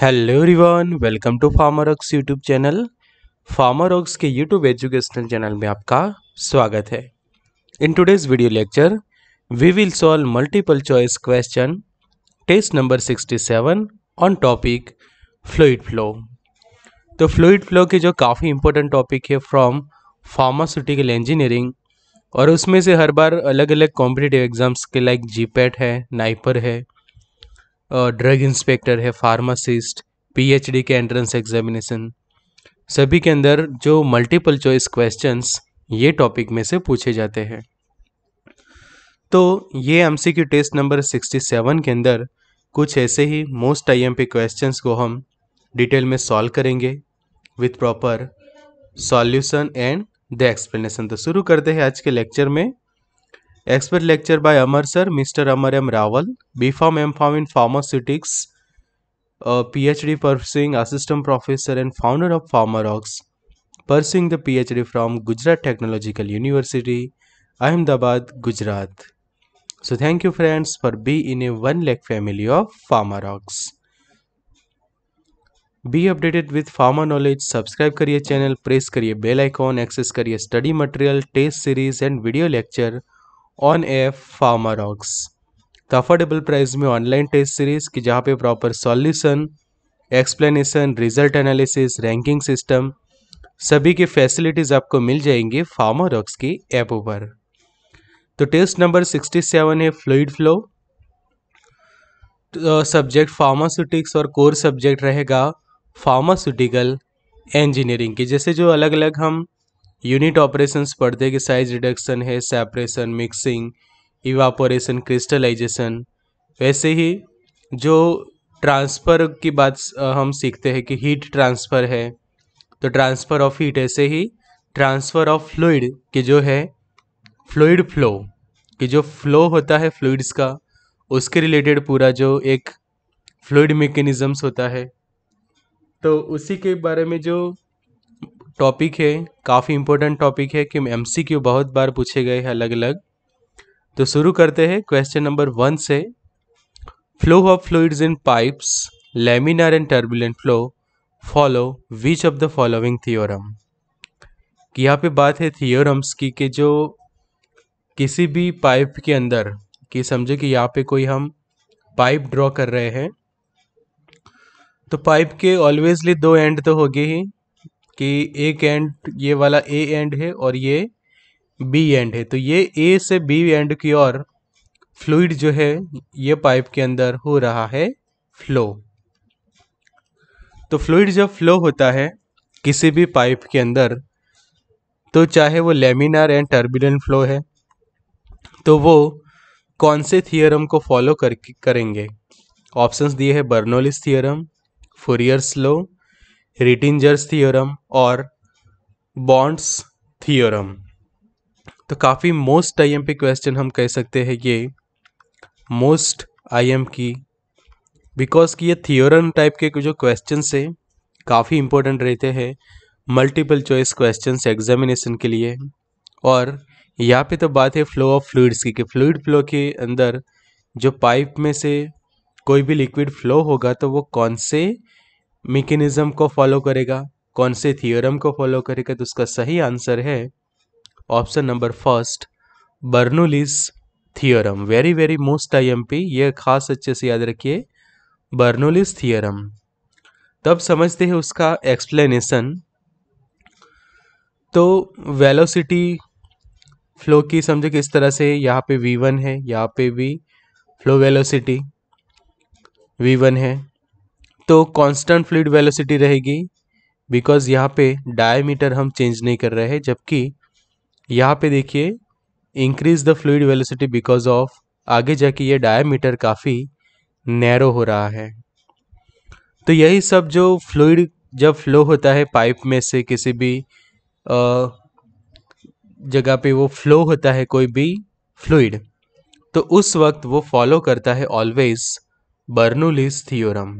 Hello everyone welcome to Pharma Rox YouTube channel Pharma Rox के YouTube educational channel में आपका स्वागत है in today's video lecture we will solve multiple choice question test number 67 on topic fluid flow तो fluid flow के जो काफ़ी important topic है फ्रॉम फार्मास्यूटिकल इंजीनियरिंग और उसमें से हर बार अलग अलग कॉम्पिटेटिव एग्जाम्स के लाइक जी है नाइपर e है ड्रग इंस्पेक्टर है फार्मासिस्ट पीएचडी के एंट्रेंस एग्जामिनेशन सभी के अंदर जो मल्टीपल चॉइस क्वेश्चंस ये टॉपिक में से पूछे जाते हैं तो ये एम टेस्ट नंबर 67 के अंदर कुछ ऐसे ही मोस्ट आईएमपी क्वेश्चंस को हम डिटेल में सॉल्व करेंगे with proper solution and the explanation तो शुरू करते हैं आज के लेक्चर में Expert lecture by Amar sir, Mr. Amar M. Rawal, BFarm, MPharm in Pharmaceutics, a PhD pursuing assistant professor and founder of Pharmarox, pursuing the PhD from Gujarat Technological University, Ahmedabad, Gujarat. So thank you friends for being in a one lakh family of Pharmarox. Be updated with Pharma Knowledge, subscribe career channel. Press career bell icon. Access career study material, test series, and video lecture. On a Pharmarox तो affordable price में online test series की जहाँ पे proper solution explanation result analysis ranking system सभी की facilities आपको मिल जाएंगी Pharmarocks की ऐप पर तो टेस्ट नंबर 67 है फ्लूड फ्लो सब्जेक्ट फार्मास्यूटिक्स और कोर सब्जेक्ट रहेगा फार्मास्यूटिकल इंजीनियरिंग की जैसे जो अलग अलग हम यूनिट ऑपरेशंस पढ़ते कि साइज रिडक्शन है सेपरेशन मिक्सिंग इवापोरेशन क्रिस्टलाइजेशन वैसे ही जो ट्रांसफ़र की बात हम सीखते हैं कि हीट ट्रांसफ़र है तो ट्रांसफ़र ऑफ हीट ऐसे ही ट्रांसफ़र ऑफ फ्लूड कि जो है फ्लूड फ्लो कि जो फ्लो होता है फ्लूड्स का उसके रिलेटेड पूरा जो एक फ्लूड मेकेनिज़म्स होता है तो उसी के बारे में जो टॉपिक है काफ़ी इम्पोर्टेंट टॉपिक है कि एम बहुत बार पूछे गए हैं अलग अलग तो शुरू करते हैं क्वेश्चन नंबर वन से flow of fluids in pipes laminar and turbulent flow follow which of the following theorem यहाँ पे बात है थियोरम्स की कि जो किसी भी पाइप के अंदर कि समझो कि यहाँ पे कोई हम पाइप ड्रॉ कर रहे हैं तो पाइप के ऑलवेजली दो एंड तो होगी ही कि एक एंड ये वाला ए एंड है और ये बी एंड है तो ये ए से बी एंड की ओर फ्लूड जो है ये पाइप के अंदर हो रहा है फ्लो तो फ्लूड जब फ्लो होता है किसी भी पाइप के अंदर तो चाहे वो लेमिनार एंड टर्बुलेंट फ्लो है तो वो कौन से थियरम को फॉलो कर करेंगे ऑप्शंस दिए हैं Bernoulli's theorem Fourier's law Rittinger's theorem और बॉन्ड्स थियोरम तो काफ़ी मोस्ट आईएमपी क्वेश्चन हम कह सकते हैं ये मोस्ट आईएम की बिकॉज कि ये थियोरम टाइप के जो क्वेश्चन है काफ़ी इंपॉर्टेंट रहते हैं मल्टीपल चॉइस क्वेश्चन एग्जामिनेशन के लिए और यहाँ पे तो बात है फ्लो ऑफ फ्लूड्स की कि फ्लूड फ्लो के अंदर जो पाइप में से कोई भी लिक्विड फ्लो होगा तो वो कौन से मेकेनिज़्म को फॉलो करेगा कौन से थियोरम को फॉलो करेगा तो उसका सही आंसर है option number first Bernoulli's theorem very very most I M P यह खास अच्छे से याद रखिए बर्नुलिस थियोरम तब समझते हैं उसका एक्सप्लेनेशन तो वेलोसिटी फ्लो की समझो किस तरह से यहाँ पे वी वन है यहाँ पे भी फ्लो वेलोसिटी वी वन है तो कांस्टेंट फ्लूड वेलोसिटी रहेगी बिकॉज यहाँ पे डायमीटर हम चेंज नहीं कर रहे हैं जबकि यहाँ पे देखिए increase the fluid velocity because of आगे जाके ये डायमीटर काफ़ी नैरो हो रहा है तो यही सब जो फ्लूड जब फ्लो होता है पाइप में से किसी भी जगह पे वो फ्लो होता है कोई भी फ्लूड तो उस वक्त वो फॉलो करता है ऑलवेज बर्नुलिस थियोरम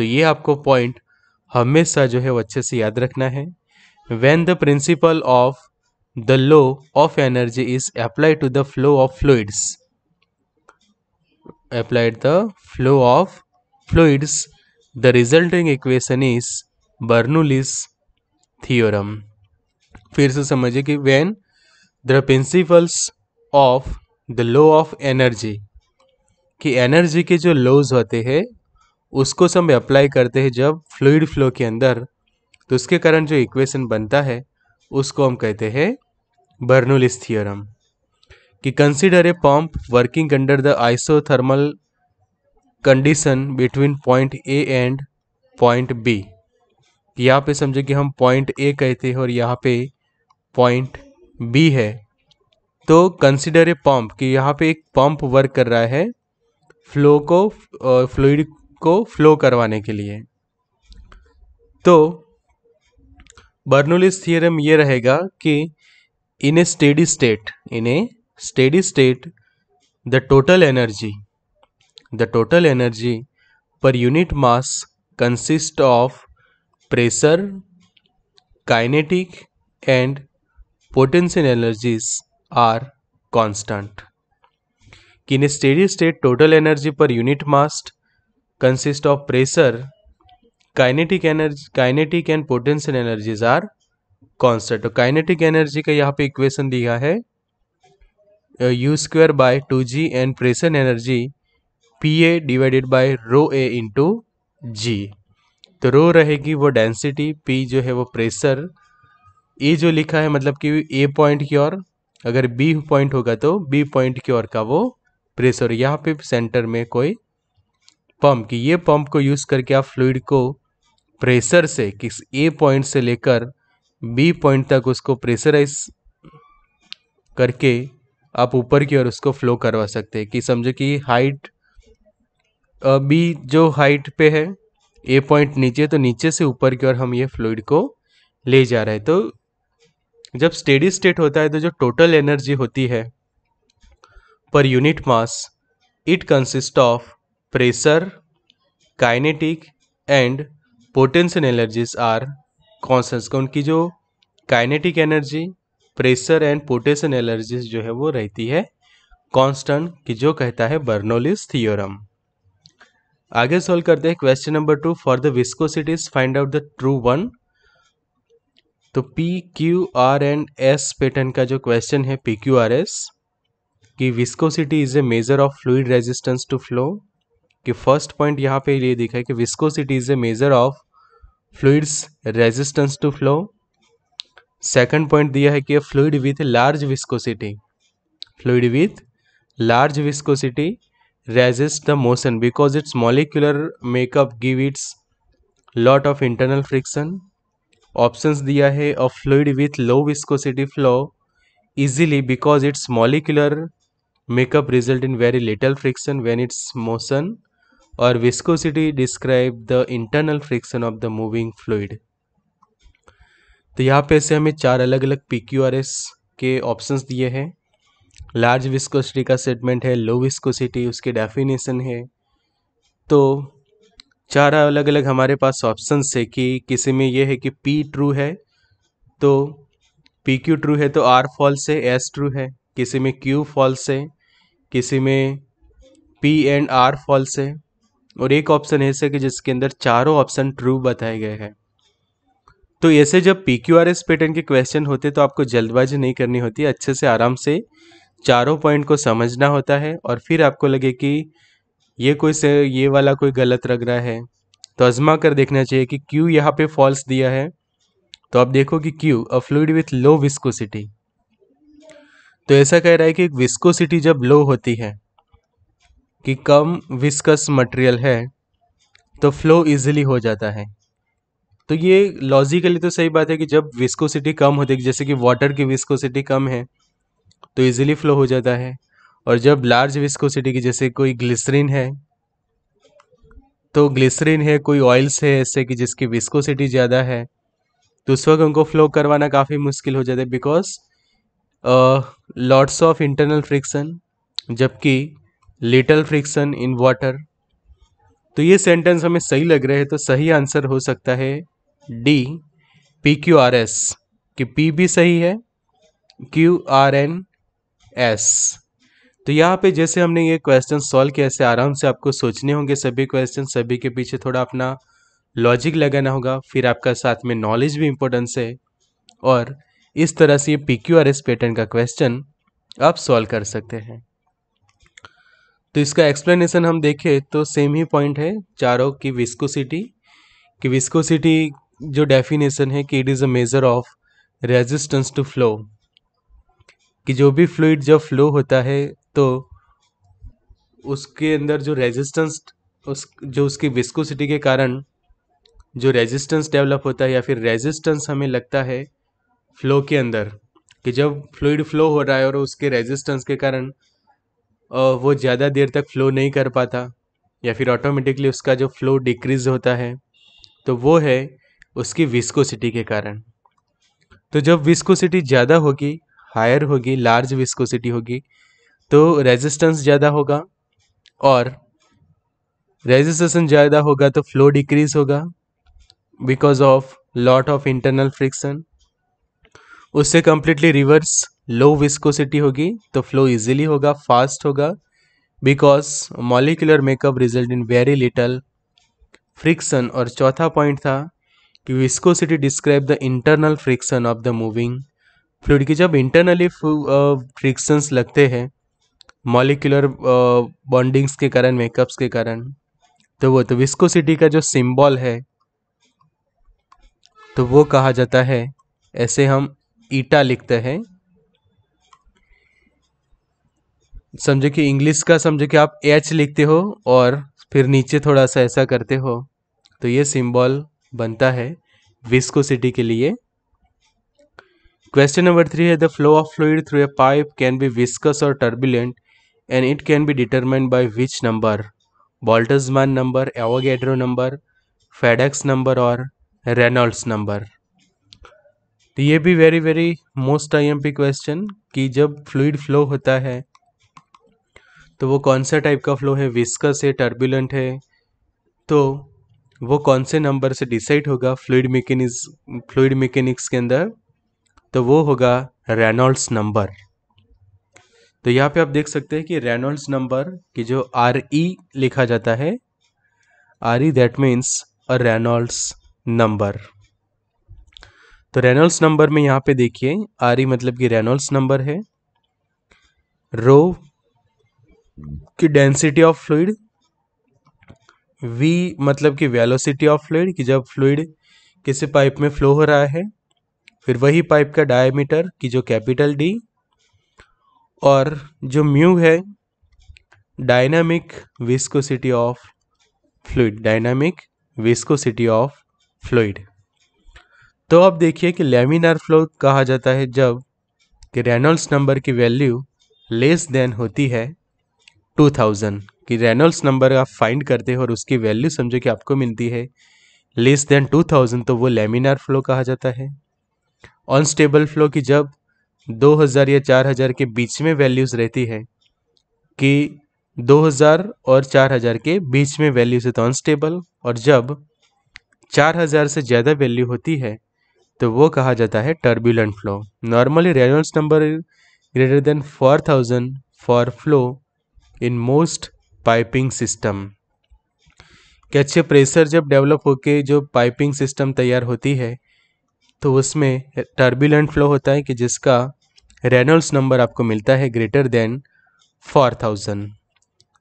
तो ये आपको पॉइंट हमेशा जो है वो अच्छे से याद रखना है when the principle of the law of energy is apply to the flow of fluids applied the flow of fluids the resulting equation is Bernoulli's theorem फिर से समझिए कि when the principles of the law of energy कि energy के जो लोज होते हैं उसको सब अप्लाई करते हैं जब फ्लूड फ्लो के अंदर तो उसके कारण जो इक्वेशन बनता है उसको हम कहते हैं बर्नुलिस थियोरम कि consider a pump working under the isothermal condition between point A and point B यहाँ पे समझो कि हम पॉइंट ए कहते हैं और यहाँ पे पॉइंट बी है तो कंसिडर ए पंप कि यहाँ पे एक पंप वर्क कर रहा है फ्लो को फ्लूड को फ्लो करवाने के लिए तो बर्नोलिस थ्योरम ये रहेगा कि in a steady state in a steady state the total energy the total energy per unit mass consist of pressure kinetic and potential energies are constant कि in a steady state total energy per unit mass consist of pressure kinetic energy kinetic and potential energies are constant kinetic energy का यहाँ पे equation दिया है U square by two G and pressure energy P A divided by rho A into G तो rho रहेगी वो density P जो है वो प्रेशर ए जो लिखा है मतलब कि ए पॉइंट की ओर अगर बी पॉइंट होगा तो बी पॉइंट की ओर का वो प्रेशर यहाँ पे सेंटर में कोई पंप कि ये पंप को यूज़ करके आप फ्लूड को प्रेशर से किस ए पॉइंट से लेकर बी पॉइंट तक उसको प्रेशराइज करके आप ऊपर की ओर उसको फ्लो करवा सकते हैं कि समझो कि हाइट बी जो हाइट पे है ए पॉइंट नीचे तो नीचे से ऊपर की ओर हम ये फ्लूड को ले जा रहे हैं तो जब स्टेडी स्टेट होता है तो जो टोटल एनर्जी होती है per unit mass it consist of pressure kinetic and potential energies are constants का तो उनकी जो kinetic energy pressure and potential energies जो है वो रहती है कॉन्स्टन की जो कहता है बर्नोलिस थियोरम आगे सॉल्व करते हैं question number two for the viscosities find out the true one तो P Q R and S pattern का जो क्वेश्चन है पी क्यू आर एस की viscosity is a measure of fluid resistance to flow कि first point यहाँ पे ये देखा है कि viscosity is a measure of fluids resistance to flow second point दिया है कि fluid with large viscosity fluid with large viscosity resist the motion because its molecular makeup give its lot of internal friction options दिया है a fluid with low viscosity flow easily because its molecular makeup result in very little friction when its motion और viscosity describe the internal friction of the moving fluid तो यहाँ पे से हमें चार अलग अलग पी क्यू आर एस के ऑप्शंस दिए हैं लार्ज विस्कोसिटी का स्टेटमेंट है लो विस्कोसिटी उसके डेफिनेशन है तो चार अलग अलग हमारे पास ऑप्शंस है कि किसी में ये है कि पी ट्रू है तो पी क्यू ट्रू है तो आर फॉल्स है एस ट्रू है किसी में क्यू फॉल्स है किसी में पी एंड आर फॉल्स है और एक ऑप्शन ऐसे कि जिसके अंदर चारों ऑप्शन ट्रू बताए गए हैं तो ऐसे जब P Q R S pattern के क्वेश्चन होते तो आपको जल्दबाजी नहीं करनी होती अच्छे से आराम से चारों पॉइंट को समझना होता है और फिर आपको लगे कि ये कोई से ये वाला कोई गलत लग रहा है तो आजमा कर देखना चाहिए कि क्यू यहाँ पे फॉल्स दिया है तो आप देखो कि Q a fluid with low viscosity तो ऐसा कह रहा है कि विस्कोसिटी जब लो होती है कि कम विस्कस मटेरियल है तो फ्लो इजीली हो जाता है तो ये लॉजिकली तो सही बात है कि जब विस्कोसिटी कम होती है जैसे कि वाटर की विस्कोसिटी कम है तो इजीली फ्लो हो जाता है और जब लार्ज विस्कोसिटी की जैसे कोई ग्लिसरीन है तो ग्लिसरीन है कोई ऑयल्स है ऐसे कि जिसकी विस्कोसिटी ज़्यादा है तो उस वक्त उनको फ्लो करवाना काफ़ी मुश्किल हो जाता है because lots of internal friction जबकि लिटल फ्रिक्शन इन वाटर तो ये सेंटेंस हमें सही लग रहे हैं तो सही आंसर हो सकता है D P Q R S कि पी भी सही है क्यू आर एन एस तो यहाँ पे जैसे हमने ये क्वेश्चन सॉल्व किया ऐसे आराम से आपको सोचने होंगे सभी क्वेश्चन सभी के पीछे थोड़ा अपना लॉजिक लगाना होगा फिर आपका साथ में नॉलेज भी इम्पोर्टेंस है और इस तरह से ये P Q R S pattern का क्वेश्चन आप सॉल्व कर सकते हैं तो इसका एक्सप्लेनेशन हम देखें तो सेम ही पॉइंट है चारों की विस्कोसिटी कि विस्कोसिटी जो डेफिनेशन है कि it is a measure of resistance to flow कि जो भी फ्लूड जब फ्लो होता है तो उसके अंदर जो रेजिस्टेंस उस जो उसकी विस्कोसिटी के कारण जो रेजिस्टेंस डेवलप होता है या फिर रेजिस्टेंस हमें लगता है फ्लो के अंदर कि जब फ्लूड फ्लो हो रहा है और उसके रेजिस्टेंस के कारण वो ज़्यादा देर तक फ़्लो नहीं कर पाता या फिर ऑटोमेटिकली उसका जो फ्लो डिक्रीज होता है तो वो है उसकी विस्कोसिटी के कारण तो जब विस्कोसिटी ज़्यादा होगी हायर होगी लार्ज विस्कोसिटी होगी तो रेजिस्टेंस ज़्यादा होगा और रेजिस्टेंस ज़्यादा होगा तो फ्लो डिक्रीज होगा because of lot of internal friction उससे कम्प्लीटली रिवर्स लो विस्कोसिटी होगी तो फ्लो इजीली होगा फास्ट होगा because molecular makeup result in very little friction और चौथा पॉइंट था कि viscosity describe the internal friction of the moving fluid की जब इंटरनली फ्रिक्शंस uh, लगते हैं मॉलिकुलर बॉन्डिंग्स uh, के कारण मेकअप्स के कारण तो वो तो विस्कोसिटी का जो सिंबल है तो वो कहा जाता है ऐसे हम ईटा लिखते हैं समझे कि इंग्लिश का समझे कि आप एच लिखते हो और फिर नीचे थोड़ा सा ऐसा करते हो तो ये सिंबल बनता है विस्कोसिटी के लिए क्वेश्चन नंबर थ्री है the flow of fluid through a pipe can be viscous और turbulent and it can be determined by which number Boltzmann number Avogadro number FedEx number और रेनॉल्ड्स नंबर तो ये भी very very most I P question कि जब fluid flow होता है तो वो कौन सा टाइप का फ्लो है विस्कस है टर्बुलेंट है तो वो कौन से नंबर से डिसाइड होगा फ्लूड मैकेनिक्स फ्लूड मैकेनिक्स के अंदर तो वो होगा रेनॉल्ड्स नंबर तो यहाँ पे आप देख सकते हैं कि रेनॉल्ड्स नंबर की जो आर ई e लिखा जाता है R e that means a Reynolds number तो रेनॉल्ड्स नंबर में यहाँ पे देखिए आर ई e मतलब कि रेनॉल्ड्स नंबर है रो कि डेंसिटी ऑफ फ्लूड वी मतलब कि वेलोसिटी ऑफ फ्लूड कि जब फ्लूड किसी पाइप में फ्लो हो रहा है फिर वही पाइप का डायमीटर कि जो कैपिटल डी और जो म्यू है dynamic viscosity of fluid dynamic viscosity of fluid तो अब देखिए कि लेमिनार फ्लो कहा जाता है जब कि रेनॉल्ड्स नंबर की वैल्यू लेस देन होती है टू थाउजेंड कि रेनॉल्ड्स नंबर आप फाइंड करते हो और उसकी वैल्यू समझो कि आपको मिलती है लेस देन टू थाउजेंड तो वो लेमिनार फ्लो कहा जाता है अनस्टेबल फ्लो की जब 2000 या 4000 के बीच में वैल्यूज़ रहती है कि 2000 और 4000 के बीच में वैल्यूज़ है तो अनस्टेबल और जब 4000 से ज़्यादा वैल्यू होती है तो वो कहा जाता है turbulent flow normally Reynolds number greater than four thousand for flow in most piping system कि अच्छे प्रेशर जब डेवलप होके जो पाइपिंग सिस्टम तैयार होती है तो उसमें टर्बुलेंट फ्लो होता है कि जिसका रेनॉल्ड्स नंबर आपको मिलता है ग्रेटर देन फोर थाउजेंड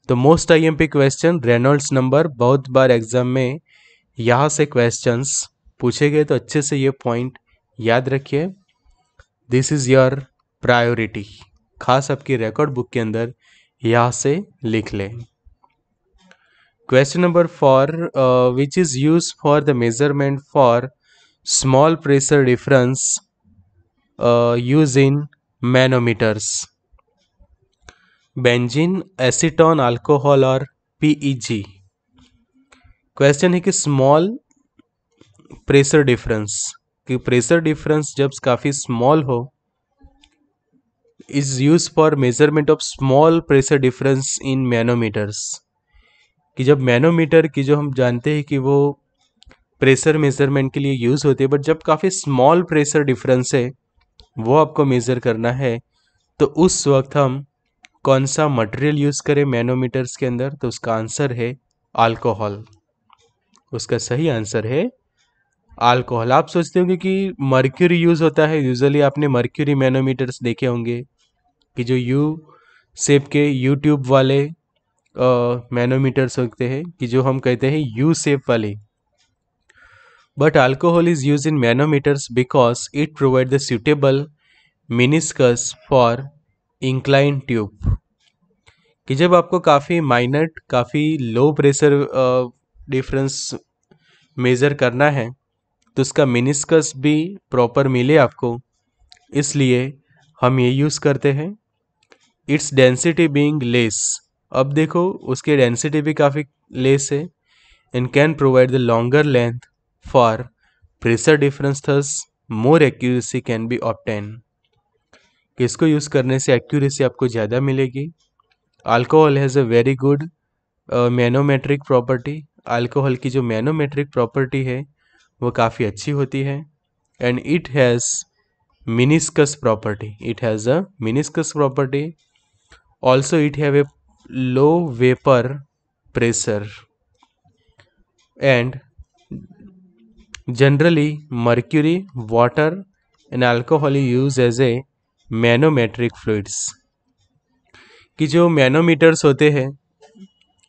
तो most I M P question Reynolds number बहुत बार एग्जाम में यहाँ से क्वेश्चंस पूछे गए तो अच्छे से ये पॉइंट याद रखिए दिस इज़ योर प्रायोरिटी खास आपकी रिकॉर्ड बुक के अंदर या से लिख लें question number four which is use for the measurement for small pressure difference use in manometers benzene acetone alcohol और पीईजी क्वेश्चन है कि स्मॉल प्रेशर डिफरेंस कि प्रेशर डिफरेंस जब काफ़ी स्मॉल हो is use for measurement of small pressure difference in manometers कि जब manometer की जो हम जानते हैं कि वो प्रेशर मेजरमेंट के लिए यूज़ होती है बट जब काफ़ी स्मॉल प्रेशर डिफरेंस है वो आपको मेज़र करना है तो उस वक्त हम कौन सा मटेरियल यूज़ करें मैनोमीटर्स के अंदर तो उसका आंसर है अल्कोहल उसका सही आंसर है अल्कोहल आप सोचते होंगे कि मर्क्यूरी यूज़ होता है यूजली आपने मर्क्यूरी मैनोमीटर्स देखे होंगे कि जो यू सेप के यूट्यूब वाले मैनोमीटर्स होते हैं कि जो हम कहते हैं यू सेप वाले but alcohol is use in manometers because it provide the suitable meniscus for incline tube कि जब आपको काफ़ी माइनट काफ़ी लो प्रेशर डिफरेंस मेज़र करना है तो उसका मिनिस्कस भी प्रॉपर मिले आपको इसलिए हम ये यूज़ करते हैं इट्स डेंसिटी बींग लेस अब देखो उसकी डेंसिटी भी काफ़ी लेस है and can provide the longer length for pressure difference thus more accuracy can be obtain इसको यूज़ करने से एक्यूरेसी आपको ज़्यादा मिलेगी alcohol has a very good manometric property alcohol की जो मैनोमेट्रिक प्रॉपर्टी है वो काफ़ी अच्छी होती है and it has meniscus property it has a meniscus property also it have a low vapor pressure and generally mercury water and alcohol use as a manometric fluids कि जो मैनोमीटर्स होते हैं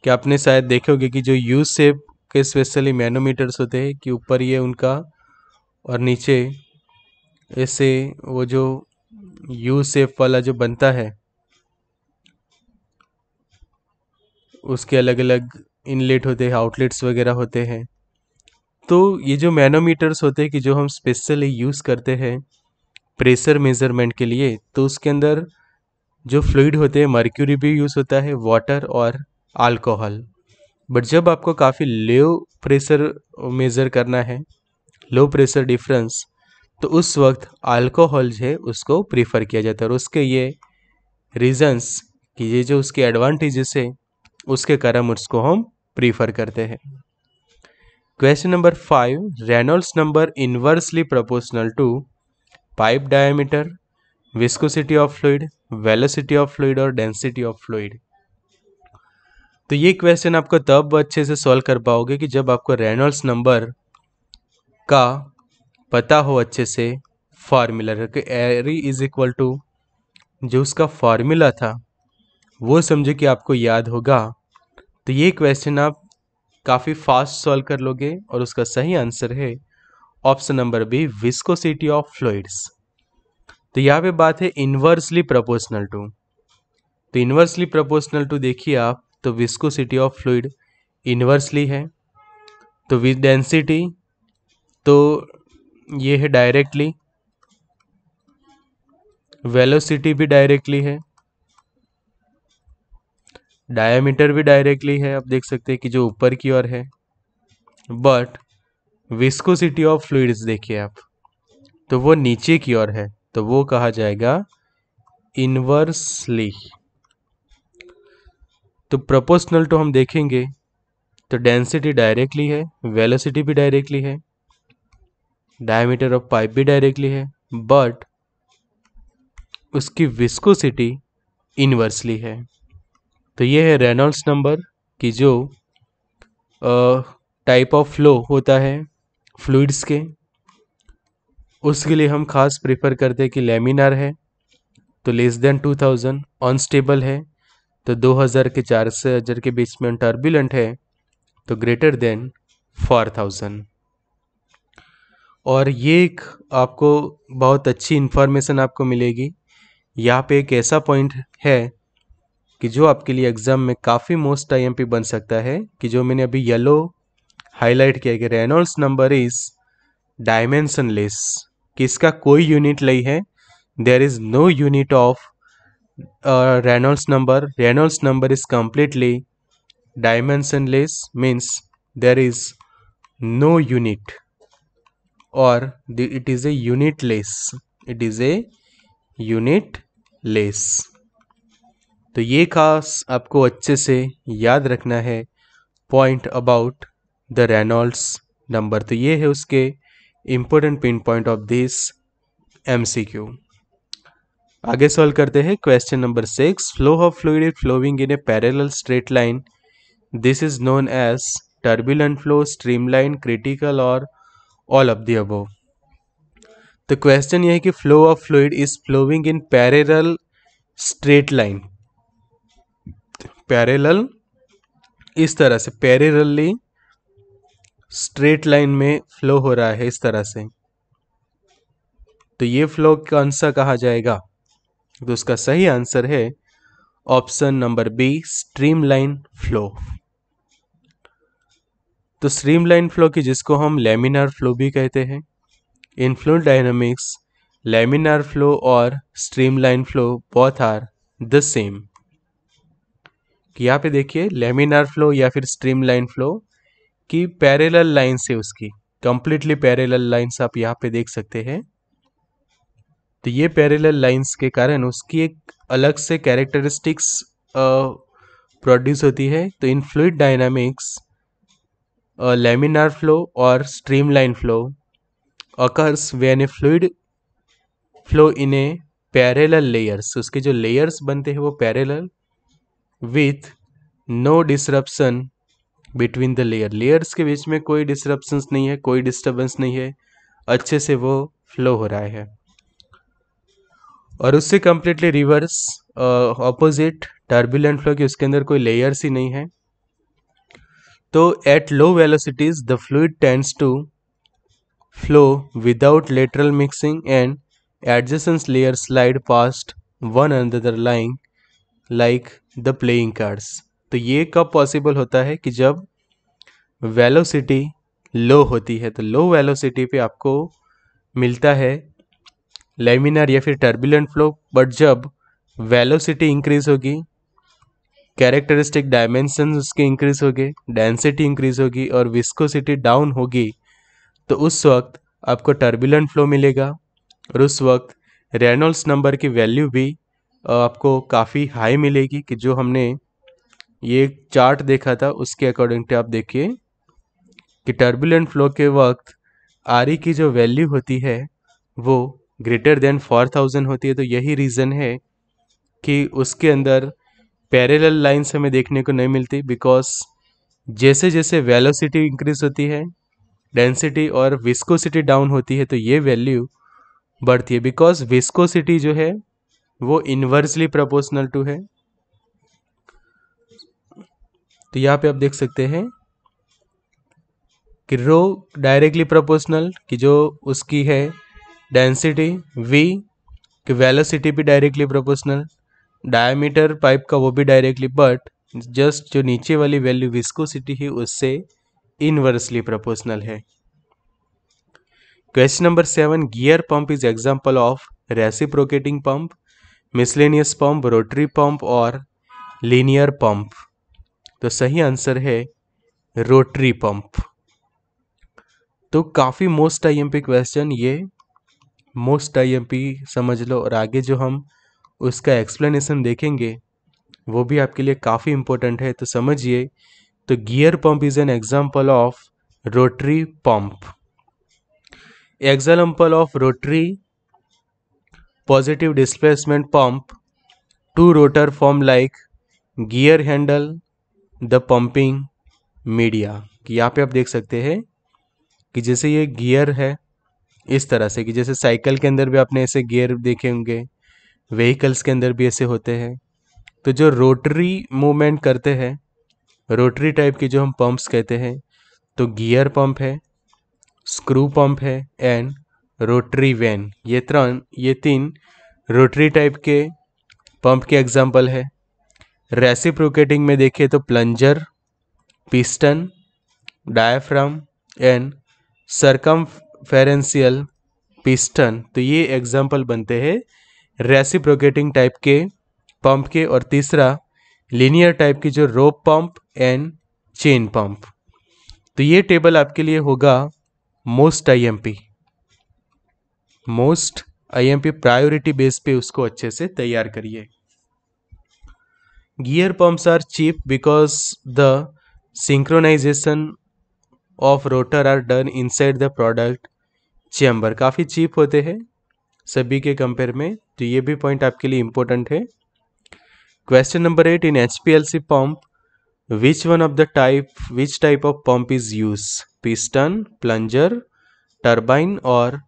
कि आपने शायद देखे होंगे कि जो यू सेप के स्पेशली मैनोमीटर्स होते हैं कि ऊपर ये उनका और नीचे ऐसे वो जो यू सेप वाला जो बनता है उसके अलग अलग इनलेट होते हैं आउटलेट्स वगैरह होते हैं तो ये जो मैनोमीटर्स होते हैं कि जो हम स्पेशली यूज़ करते हैं प्रेशर मेज़रमेंट के लिए तो उसके अंदर जो फ्लूड होते हैं मर्क्यूरी भी यूज़ होता है वाटर और अल्कोहल बट जब आपको काफ़ी लो प्रेशर मेज़र करना है लो प्रेशर डिफरेंस तो उस वक्त अल्कोहल जो है उसको प्रीफर किया जाता है और उसके ये रीजंस कि ये जो उसके एडवांटेजेस है उसके कारण उसको हम प्रीफर करते हैं question number five Reynolds number inversely proportional to pipe diameter viscosity of fluid velocity of fluid और डेंसिटी ऑफ फ्लूड तो ये क्वेश्चन आपको तब अच्छे से सॉल्व कर पाओगे कि जब आपको रेनोल्स नंबर का पता हो अच्छे से फार्मूला एरी इज इक्वल टू जो उसका फार्मूला था वो समझे कि आपको याद होगा तो ये क्वेश्चन आप काफ़ी फास्ट सॉल्व कर लोगे और उसका सही आंसर है option number B viscosity of fluids तो यहाँ पे बात है इन्वर्सली प्रोपोर्शनल टू तो इन्वर्सली प्रोपोर्शनल टू देखिए आप तो विस्कोसिटी ऑफ फ्लूड इन्वर्सली है तो विद डेंसिटी तो ये है डायरेक्टली वेलोसिटी भी डायरेक्टली है डायमीटर भी डायरेक्टली है आप देख सकते हैं कि जो ऊपर की ओर है बट विस्कोसिटी ऑफ फ्लूड्स देखिए आप तो वो नीचे की ओर है तो वो कहा जाएगा इनवर्सली तो प्रोपोर्शनल तो टू हम देखेंगे तो डेंसिटी डायरेक्टली है वेलोसिटी भी डायरेक्टली है डायमीटर ऑफ पाइप भी डायरेक्टली है बट उसकी विस्कोसिटी इनवर्सली है तो ये है रेनॉल्ड्स नंबर कि जो टाइप ऑफ फ्लो होता है फ्लूड्स के उसके लिए हम खास प्रेफर करते हैं कि लेमिनार है तो less than two thousand unstable है तो दो हज़ार के चार से हज़ार के बीच में टर्बुलेंट है तो ग्रेटर देन फोर थाउजेंड और ये एक आपको बहुत अच्छी इन्फॉर्मेशन आपको मिलेगी यहाँ पे एक ऐसा पॉइंट है कि जो आपके लिए एग्ज़ाम में काफ़ी मोस्ट आई बन सकता है कि जो मैंने अभी येलो हाईलाइट किया कि Reynolds number is dimensionless कि इसका कोई यूनिट नहीं है there is no unit of Reynolds number Reynolds number is completely dimensionless means there is no unit और it is a unitless it is a unitless तो ये खास आपको अच्छे से याद रखना है point about the Reynolds number तो ये है उसके important pinpoint of this MCQ आगे सॉल्व करते हैं question number six flow of fluid is flowing in a parallel straight line this is known as turbulent flow streamline critical और all of the above तो question यह है कि flow of fluid is flowing in parallel straight line parallel इस तरह से parallelly straight line में flow हो रहा है इस तरह से तो ये फ्लो कौन सा कहा जाएगा तो उसका सही आंसर है option number B streamline flow तो स्ट्रीमलाइन फ्लो की जिसको हम लेमिनार फ्लो भी कहते हैं in flow dynamics laminar flow और streamline flow both are the same कि यहाँ पे देखिए लेमिनार फ्लो या फिर स्ट्रीम लाइन फ्लो की पैरेलल लाइन्स है उसकी कंप्लीटली पैरेलल लाइन्स आप यहाँ पे देख सकते हैं तो ये पैरेलल लाइन्स के कारण उसकी एक अलग से कैरेक्टरिस्टिक्स प्रोड्यूस होती है तो in fluid dynamics laminar flow और streamline flow occurs when a fluid flow in a parallel layers उसके जो लेयर्स बनते हैं वो parallel with no disruption between the layer layers के बीच में कोई डिस्टर्बेंस नहीं है कोई डिस्टर्बेंस नहीं है अच्छे से वो फ्लो हो रहा है और उससे completely reverse opposite turbulent flow की उसके अंदर कोई लेयर्स ही नहीं है तो at low velocities the fluid tends to flow without lateral mixing and adjacent layer slide past one another lying like the playing cards तो ये कब पॉसिबल होता है कि जब वेलोसिटी लो होती है तो लो वेलोसिटी पे आपको मिलता है लेमिनार या फिर टर्बुलेंट फ्लो बट जब वेलोसिटी इंक्रीज होगी कैरेक्टरिस्टिक डायमेंशन उसके इंक्रीज हो गए डेंसिटी इंक्रीज होगी और विस्कोसिटी डाउन होगी तो उस वक्त आपको टर्बुलेंट फ्लो मिलेगा और उस वक्त रेनॉल्ड्स नंबर की वैल्यू भी आपको काफ़ी हाई मिलेगी कि जो हमने ये चार्ट देखा था उसके अकॉर्डिंग टू आप देखिए कि टर्बुलेंट फ्लो के वक्त आर की जो वैल्यू होती है वो ग्रेटर देन फोर थाउजेंड होती है तो यही रीज़न है कि उसके अंदर पैरेलल लाइंस हमें देखने को नहीं मिलती बिकॉज जैसे जैसे वेलोसिटी इंक्रीज होती है डेंसिटी और विस्कोसिटी डाउन होती है तो ये वैल्यू बढ़ती है बिकॉज विस्कोसिटी जो है वो इनवर्सली प्रोपोर्शनल टू है तो यहां पे आप देख सकते हैं कि रो डायरेक्टली प्रोपोर्शनल कि जो उसकी है डेंसिटी वी कि वेलोसिटी भी डायरेक्टली प्रोपोर्शनल डायमीटर पाइप का वो भी डायरेक्टली बट जस्ट जो नीचे वाली वैल्यू विस्कोसिटी है उससे इनवर्सली प्रोपोर्शनल है question number seven gear pump is example of reciprocating pump miscellaneous pump rotary pump और लीनियर पंप तो सही आंसर है रोटरी पंप तो काफ़ी मोस्ट आईएमपी क्वेश्चन ये मोस्ट आईएमपी समझ लो और आगे जो हम उसका एक्सप्लेनेशन देखेंगे वो भी आपके लिए काफ़ी इम्पोर्टेंट है तो समझिए तो gear pump is an example of rotary pump example of rotary positive displacement pump, two rotor form like gear handle, the pumping media. कि यहाँ पे आप देख सकते हैं कि जैसे ये गियर है इस तरह से कि जैसे साइकिल के अंदर भी आपने ऐसे गियर देखे होंगे व्हीकल्स के अंदर भी ऐसे होते हैं तो जो रोटरी मूवमेंट करते हैं रोटरी टाइप के जो हम पंप्स कहते हैं तो गियर पंप है स्क्रू पंप है एंड रोटरी वैन ये त्रन ये तीन रोटरी टाइप के पंप के एग्जाम्पल है रेसिप्रोकेटिंग में देखिए तो plunger piston diaphragm and circumferential piston तो ये एग्जाम्पल बनते हैं रेसिप्रोकेटिंग टाइप के पंप के और तीसरा लीनियर टाइप की जो rope pump and chain pump तो ये टेबल आपके लिए होगा most IMP most IMP priority base पे उसको अच्छे से तैयार करिए gear pumps are cheap because the synchronization of rotor are done inside the product chamber काफ़ी चीप होते हैं सभी के कंपेयर में तो ये भी पॉइंट आपके लिए इम्पोर्टेंट है question number eight in H P L C pump which one of the type which type of pump is use piston plunger turbine और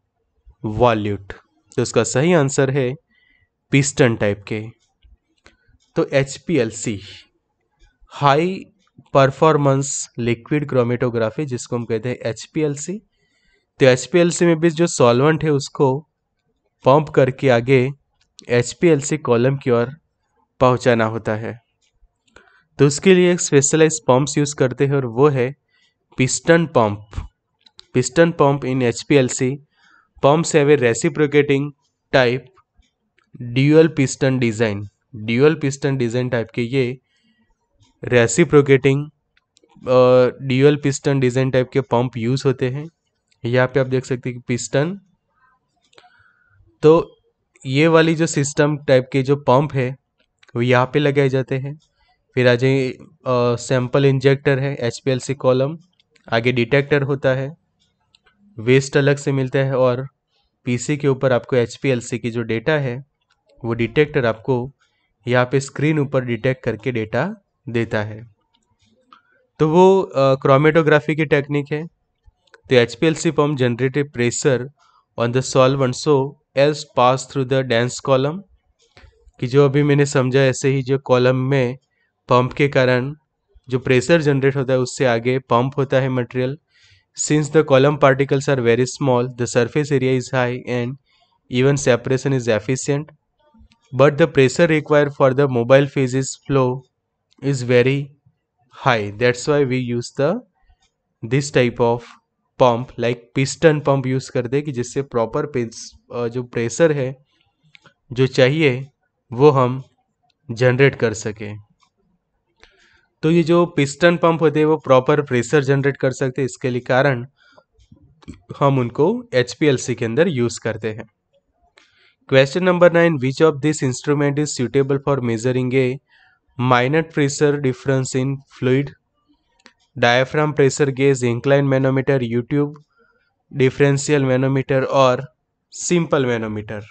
वॉल्यूट तो इसका सही आंसर है पिस्टन टाइप के तो H P L C high performance liquid chromatography जिसको हम कहते हैं एच पी एल सी तो एच पी एल सी में भी जो सॉल्वेंट है उसको पंप करके आगे H P L C column की ओर पहुंचाना होता है तो उसके लिए एक स्पेशलाइज पंप्स यूज़ करते हैं और वो है piston pump piston pump in H P L C pumps have a reciprocating type dual piston design dual piston design type के ये reciprocating dual piston design type के पंप यूज़ होते हैं यहाँ पे आप देख सकते हैं कि पिस्टन तो ये वाली जो सिस्टम टाइप के जो पंप है वो यहाँ पे लगाए जाते हैं फिर आज जाए सैम्पल इंजेक्टर है एच कॉलम आगे डिटेक्टर होता है वेस्ट अलग से मिलता है और पीसी के ऊपर आपको एच की जो डेटा है वो डिटेक्टर आपको यहाँ पे स्क्रीन ऊपर डिटेक्ट करके डेटा देता है तो वो क्रोमेटोग्राफी की टेक्निक है तो H P L C pump generated pressure on the solvent so else pass through the dense column कि जो अभी मैंने समझा ऐसे ही जो कॉलम में पंप के कारण जो प्रेशर जनरेट होता है उससे आगे पंप होता है material Since the column particles are very small, the surface area is high and even separation is efficient. But the pressure required for the mobile phases flow is very high. That's why we use the this type of pump like piston pump use कर दे कि जिससे proper जो pressure है जो चाहिए वो हम जनरेट कर सकें तो ये जो पिस्टन पंप होते हैं वो प्रॉपर प्रेशर जनरेट कर सकते हैं इसके लिए कारण हम उनको एच के अंदर यूज़ करते हैं question number nine which of this instrument is suitable for measuring a minor pressure difference in fluid diaphragm pressure gauge incline manometer U tube differential manometer और सिंपल मैनोमीटर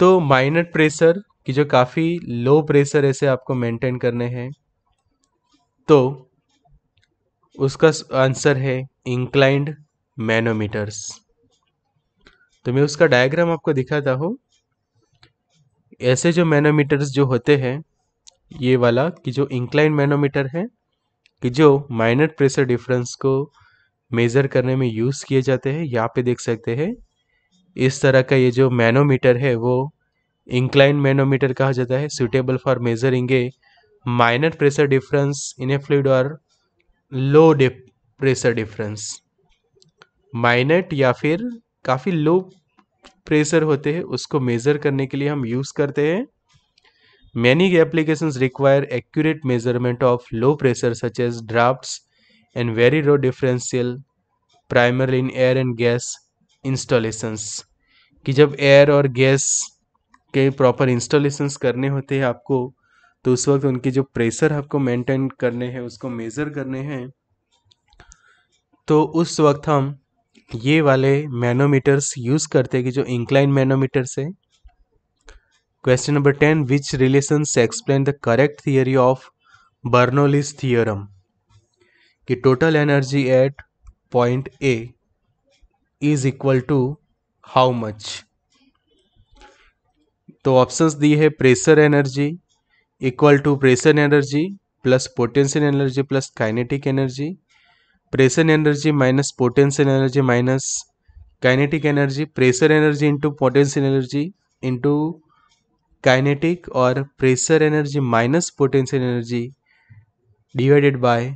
तो माइनर प्रेशर की जो काफ़ी low pressure ऐसे आपको maintain करने हैं तो उसका आंसर है इंक्लाइंड मैनोमीटर्स तो मैं उसका डायग्राम आपको दिखाता हूँ ऐसे जो मैनोमीटर्स जो होते हैं ये वाला कि जो इंक्लाइंड मैनोमीटर है कि जो माइनर प्रेशर डिफरेंस को मेज़र करने में यूज़ किए जाते हैं यहाँ पे देख सकते हैं इस तरह का ये जो मैनोमीटर है वो इंक्लाइन मैनोमीटर कहा जाता है suitable for measuring a minor pressure difference in a fluid और लो प्रेशर डिफरेंस माइनट या फिर काफ़ी लो प्रेशर होते हैं उसको मेज़र करने के लिए हम यूज़ करते हैं many application require accurate measurement of low pressure such as draft and very low differential primer in air and gas installations कि जब एयर और गैस के प्रॉपर इंस्टॉलेशंस करने होते हैं आपको तो उस वक्त उनके जो प्रेशर आपको मेंटेन करने हैं उसको मेज़र करने हैं तो उस वक्त हम ये वाले मैनोमीटर्स यूज़ करते हैं कि जो इंक्लाइन मैनोमीटर्स है question number ten which relation explain the correct theory of Bernoulli's theorem कि total energy at point A is equal to how much तो ऑप्शंस दी है pressure energy equal to pressure energy plus potential energy plus kinetic energy pressure energy minus potential energy minus kinetic energy pressure energy into potential energy into kinetic और pressure energy minus potential energy divided by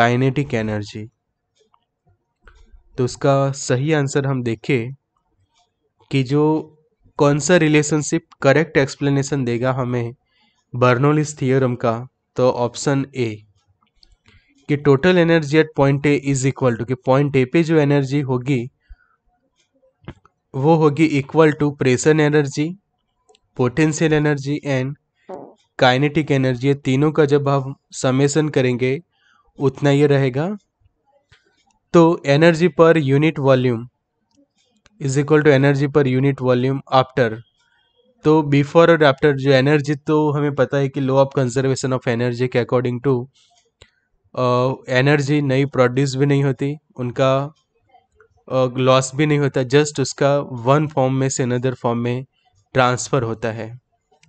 kinetic energy तो उसका सही answer हम देखें कि जो कौन सा रिलेशनशिप करेक्ट एक्सप्लेनेशन देगा हमें बर्नोलिस थियोरम का तो ऑप्शन ए कि total energy at point A is equal to कि पॉइंट ए पे जो एनर्जी होगी वो होगी equal to pressure energy potential energy and kinetic energy तीनों का जब हम समेसन करेंगे उतना ये रहेगा तो energy per unit volume is equal to energy per unit volume after तो बिफोर और आफ्टर जो एनर्जी तो हमें पता है कि law of conservation of energy के अकॉर्डिंग टू एनर्जी नई प्रोड्यूस भी नहीं होती उनका लॉस uh, भी नहीं होता जस्ट उसका वन फॉर्म में से अनदर फॉर्म में ट्रांसफ़र होता है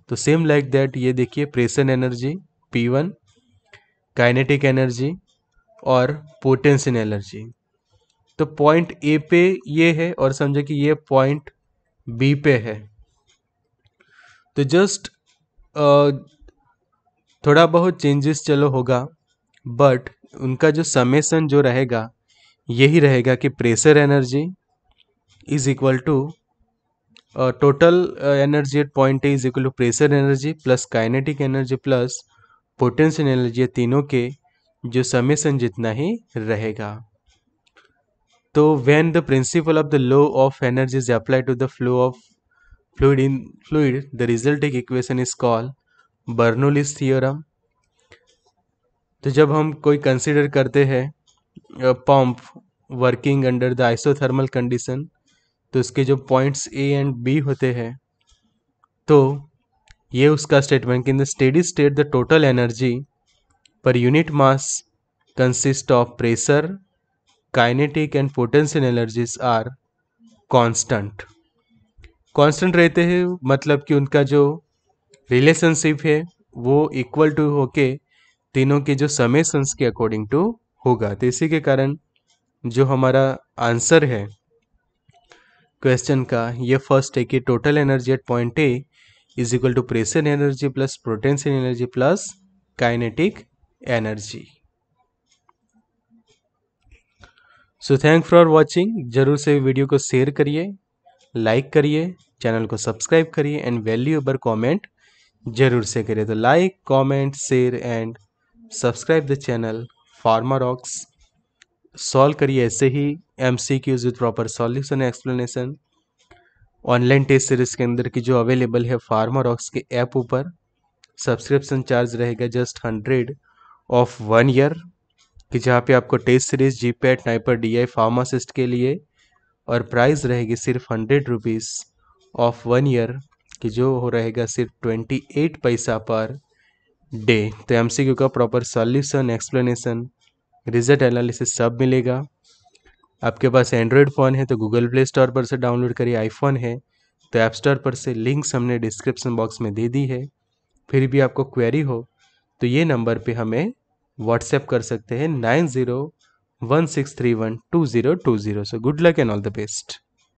तो सेम लाइक दैट ये देखिए pressure energy P one kinetic energy और पोटेंशियल एनर्जी तो पॉइंट ए पे ये है और समझो कि ये पॉइंट बी पे है तो जस्ट थोड़ा बहुत चेंजेस चलो होगा बट उनका जो समेसन जो रहेगा यही रहेगा कि pressure energy is equal to total energy at point is equal to pressure energy plus kinetic energy plus potential energy तीनों के जो समेसन जितना ही रहेगा तो when the principle of the law of energy is apply to the flow of fluid in fluid the resulting equation is called Bernoulli's theorem तो जब हम कोई कंसिडर करते हैं pump working under the isothermal condition तो उसके जो points A and B होते हैं तो ये उसका स्टेटमेंट कि in the steady state the total energy per unit mass consist of pressure kinetic and potential energies are constant constant रहते हैं मतलब कि उनका जो रिलेशनशिप है वो इक्वल टू होके तीनों के जो समय समेसन्स के अकॉर्डिंग टू होगा तो इसी के कारण जो हमारा आंसर है क्वेश्चन का ये फर्स्ट है कि total energy at point A is equal to pressure energy plus potential energy plus kinetic energy so thank for watching जरूर से वीडियो को शेयर करिए लाइक करिए चैनल को सब्सक्राइब करिए एंड वैल्यूएबल कमेंट जरूर से करिए तो like comment share and subscribe the channel Pharmarocks solve करिए ऐसे ही M C Qs with proper solution explanation online test series के अंदर की जो अवेलेबल है फार्मारॉक्स के ऐप ऊपर सब्सक्रिप्शन चार्ज रहेगा just hundred of one year कि जहाँ पे आपको test series GPAT NIPER D I pharmacist के लिए और प्राइस रहेगी सिर्फ hundred rupees of one year कि जो हो रहेगा सिर्फ ट्वेंटी एट पैसा पर डे तो एम सी क्यू का proper solution explanation result analysis सब मिलेगा आपके पास एंड्रॉयड फ़ोन है तो गूगल प्ले स्टोर पर से डाउनलोड करिए आईफोन है तो ऐप स्टोर पर से लिंक्स हमने डिस्क्रिप्शन बॉक्स में दे दी है फिर भी आपको क्वेरी हो तो ये नंबर पे हमें व्हाट्सएप कर सकते हैं nine zero 16312020. So good luck and all the best.